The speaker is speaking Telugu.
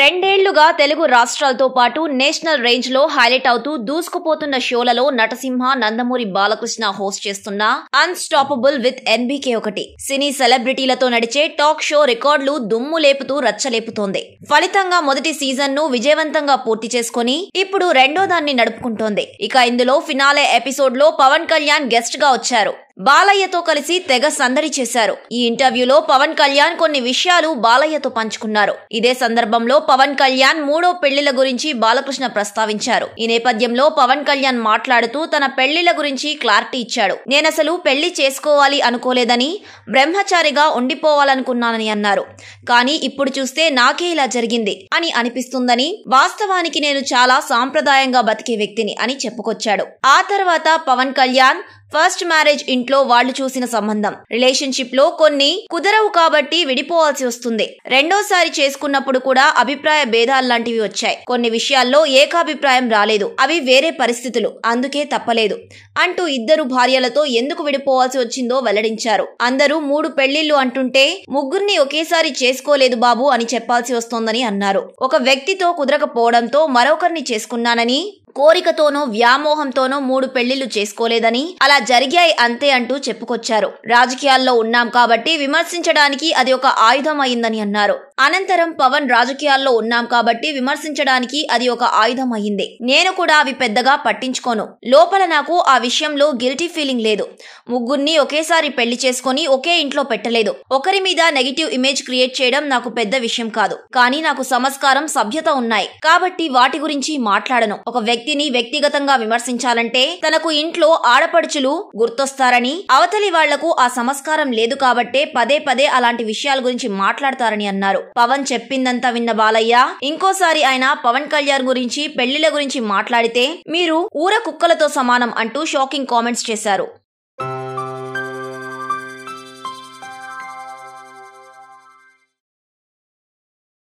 రెండేళ్లుగా తెలుగు రాష్ట్రాలతో పాటు నేషనల్ రేంజ్ లో హైలైట్ అవుతూ దూసుకుపోతున్న షోలలో నటసింహ నందమూరి బాలకృష్ణ హోస్ట్ చేస్తున్న అన్స్టాపబుల్ విత్ ఎన్బీకే ఒకటి సినీ సెలబ్రిటీలతో నడిచే టాక్ షో రికార్డులు దుమ్ము లేపుతూ రచ్చలేపుతోంది ఫలితంగా మొదటి సీజన్ ను విజయవంతంగా పూర్తి చేసుకుని ఇప్పుడు రెండో దాన్ని నడుపుకుంటోంది ఇక ఇందులో ఫినాలే ఎపిసోడ్ లో పవన్ కళ్యాణ్ గెస్ట్ గా వచ్చారు బాలయ్యతో కలిసి తెగ సందడి చేశారు ఈ ఇంటర్వ్యూలో పవన్ కళ్యాణ్ కొన్ని విషయాలు బాలయ్యతో పంచుకున్నారు ఇదే సందర్భంలో పవన్ కళ్యాణ్ మూడో పెళ్లిల గురించి బాలకృష్ణ ప్రస్తావించారు ఈ నేపథ్యంలో పవన్ కళ్యాణ్ మాట్లాడుతూ తన పెళ్లిల గురించి క్లారిటీ ఇచ్చాడు నేనసలు పెళ్లి చేసుకోవాలి అనుకోలేదని బ్రహ్మచారిగా ఉండిపోవాలనుకున్నానని అన్నారు కానీ ఇప్పుడు చూస్తే నాకే ఇలా జరిగింది అని అనిపిస్తుందని వాస్తవానికి నేను చాలా సాంప్రదాయంగా బతికే వ్యక్తిని అని చెప్పుకొచ్చాడు ఆ తర్వాత పవన్ కళ్యాణ్ ఫస్ట్ మ్యారేజ్ ఇంట్లో వాళ్ళు చూసిన సంబంధం రిలేషన్షిప్ లో కొన్ని కుదరవు కాబట్టి విడిపోవాల్సి వస్తుంది రెండోసారి చేసుకున్నప్పుడు కూడా అభిప్రాయ భేదాలు లాంటివి వచ్చాయి కొన్ని విషయాల్లో ఏకాభిప్రాయం రాలేదు అవి వేరే పరిస్థితులు అందుకే తప్పలేదు అంటూ ఇద్దరు భార్యలతో ఎందుకు విడిపోవాల్సి వచ్చిందో వెల్లడించారు అందరూ మూడు పెళ్లిళ్లు అంటుంటే ముగ్గురిని ఒకేసారి చేసుకోలేదు బాబు అని చెప్పాల్సి వస్తోందని అన్నారు ఒక వ్యక్తితో కుదరకపోవడంతో మరొకరిని చేసుకున్నానని కోరికతోనో వ్యామోహంతోనో మూడు పెళ్లిళ్లు చేసుకోలేదని అలా జరిగాయి అంతే అంటూ చెప్పుకొచ్చారు రాజకీయాల్లో ఉన్నాం కాబట్టి విమర్శించడానికి అది ఒక ఆయుధం అయిందని అన్నారు అనంతరం పవన్ రాజకీయాల్లో ఉన్నాం కాబట్టి విమర్శించడానికి అది ఒక ఆయుధం అయింది నేను కూడా అవి పెద్దగా పట్టించుకోను లోపల నాకు ఆ విషయంలో గిల్టీ ఫీలింగ్ లేదు ముగ్గురిని ఒకేసారి పెళ్లి చేసుకుని ఒకే ఇంట్లో పెట్టలేదు ఒకరి మీద నెగిటివ్ ఇమేజ్ క్రియేట్ చేయడం నాకు పెద్ద విషయం కాదు కానీ నాకు సంస్కారం సభ్యత ఉన్నాయి కాబట్టి వాటి గురించి మాట్లాడను ఒక వ్యక్తిని వ్యక్తిగతంగా విమర్శించాలంటే తనకు ఇంట్లో ఆడపడుచులు గుర్తొస్తారని అవతలి వాళ్లకు ఆ సంస్కారం లేదు కాబట్టే పదే పదే అలాంటి విషయాల గురించి మాట్లాడతారని అన్నారు పవన్ చెప్పిందంతా విన్న బాలయ్య ఇంకోసారి ఆయన పవన్ కళ్యాణ్ గురించి పెళ్లిళ్ల గురించి మాట్లాడితే మీరు ఊర కుక్కలతో సమానం అంటూ షాకింగ్ కామెంట్స్ చేశారు